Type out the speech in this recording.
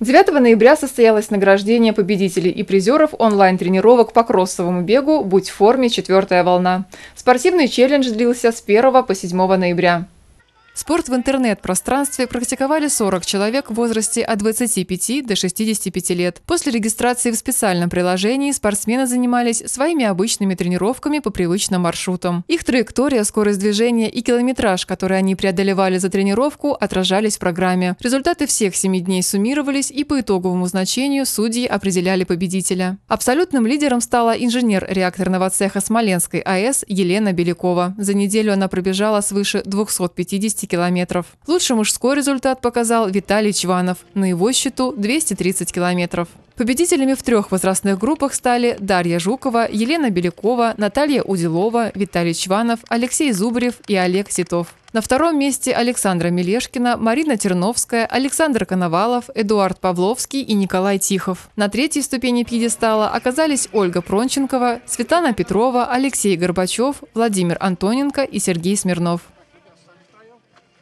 9 ноября состоялось награждение победителей и призеров онлайн-тренировок по кроссовому бегу «Будь в форме. Четвертая волна». Спортивный челлендж длился с 1 по 7 ноября. Спорт в интернет-пространстве практиковали 40 человек в возрасте от 25 до 65 лет. После регистрации в специальном приложении спортсмены занимались своими обычными тренировками по привычным маршрутам. Их траектория, скорость движения и километраж, который они преодолевали за тренировку, отражались в программе. Результаты всех 7 дней суммировались и по итоговому значению судьи определяли победителя. Абсолютным лидером стала инженер реакторного цеха Смоленской АЭС Елена Белякова. За неделю она пробежала свыше 250 200 километров. Лучший мужской результат показал Виталий Чванов. На его счету 230 километров. Победителями в трех возрастных группах стали Дарья Жукова, Елена Белякова, Наталья Удилова, Виталий Чванов, Алексей Зубрев и Олег Ситов. На втором месте Александра Мелешкина, Марина Терновская, Александр Коновалов, Эдуард Павловский и Николай Тихов. На третьей ступени пьедестала оказались Ольга Пронченкова, Светлана Петрова, Алексей Горбачев, Владимир Антоненко и Сергей Смирнов.